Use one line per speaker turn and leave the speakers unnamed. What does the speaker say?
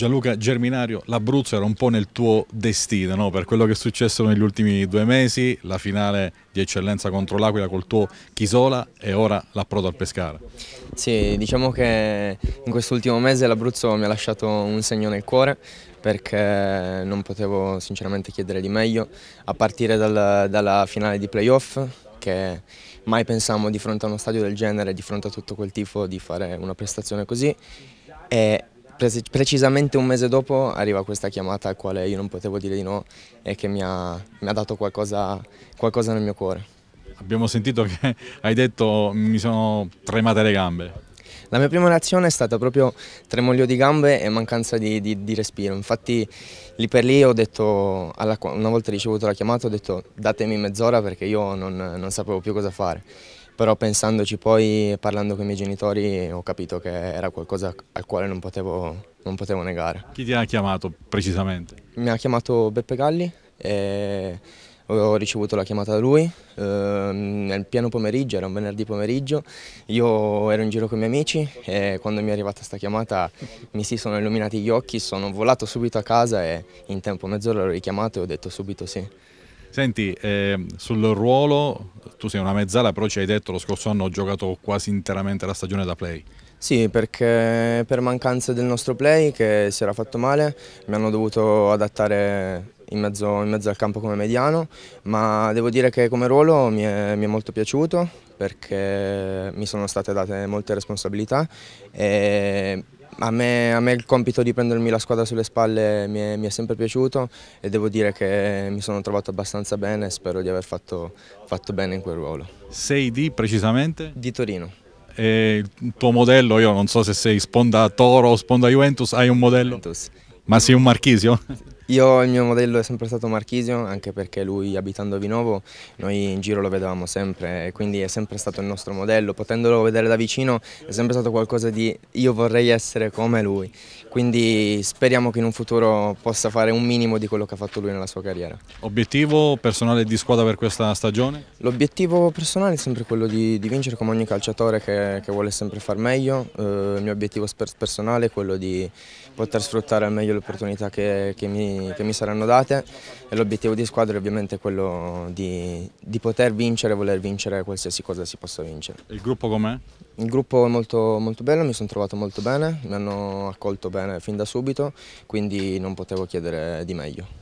Gianluca Germinario, l'Abruzzo era un po' nel tuo destino, no? per quello che è successo negli ultimi due mesi, la finale di eccellenza contro l'Aquila col tuo Chisola e ora l'approdo
al Pescara. Sì, diciamo che in quest'ultimo mese l'Abruzzo mi ha lasciato un segno nel cuore perché non potevo sinceramente chiedere di meglio, a partire dal, dalla finale di playoff che mai pensavamo di fronte a uno stadio del genere, di fronte a tutto quel tifo, di fare una prestazione così. E precisamente un mese dopo arriva questa chiamata al quale io non potevo dire di no e che mi ha, mi ha dato qualcosa, qualcosa nel mio cuore. Abbiamo sentito che hai detto mi sono tremate le gambe. La mia prima reazione è stata proprio tremoglio di gambe e mancanza di, di, di respiro, infatti lì per lì ho detto, una volta ricevuto la chiamata ho detto datemi mezz'ora perché io non, non sapevo più cosa fare però pensandoci poi, parlando con i miei genitori, ho capito che era qualcosa al quale non potevo, non potevo negare.
Chi ti ha chiamato precisamente?
Mi ha chiamato Beppe Galli e ho ricevuto la chiamata da lui eh, nel pieno pomeriggio, era un venerdì pomeriggio, io ero in giro con i miei amici e quando mi è arrivata questa chiamata mi si sono illuminati gli occhi, sono volato subito a casa e in tempo mezz'ora l'ho richiamato e ho detto subito sì.
Senti, eh, sul ruolo, tu sei una mezzala, però ci hai detto lo scorso anno ho giocato quasi interamente la stagione da play.
Sì, perché per mancanza del nostro play che si era fatto male mi hanno dovuto adattare in mezzo, in mezzo al campo come mediano, ma devo dire che come ruolo mi è, mi è, molto piaciuto perché mi sono state date molte responsabilità e a me, a me, il compito di prendermi la squadra sulle spalle mi è, mi è, sempre piaciuto e devo dire che mi sono trovato abbastanza bene e spero di aver fatto, fatto bene in quel ruolo. Sei di precisamente? Di Torino.
E il tuo modello, io non so se sei sponda Toro o sponda Juventus, hai un modello? Juventus. Ma sei un marchisio?
Io il mio modello è sempre stato Marchisio, anche perché lui abitando a Vinovo noi in giro lo vedevamo sempre, quindi è sempre stato il nostro modello, potendolo vedere da vicino è sempre stato qualcosa di io vorrei essere come lui, quindi speriamo che in un futuro possa fare un minimo di quello che ha fatto lui nella sua carriera. Obiettivo personale di squadra per questa stagione? L'obiettivo personale è sempre quello di, di, vincere come ogni calciatore che, che vuole sempre far meglio, eh, il mio obiettivo personale è quello di poter sfruttare al meglio le opportunità che, che mi che mi saranno date e l'obiettivo di squadra è ovviamente quello di, di poter vincere e voler vincere qualsiasi cosa si possa vincere. Il gruppo com'è? Il gruppo è molto, molto bello, mi sono trovato molto bene, mi hanno accolto bene fin da subito, quindi non potevo chiedere di meglio.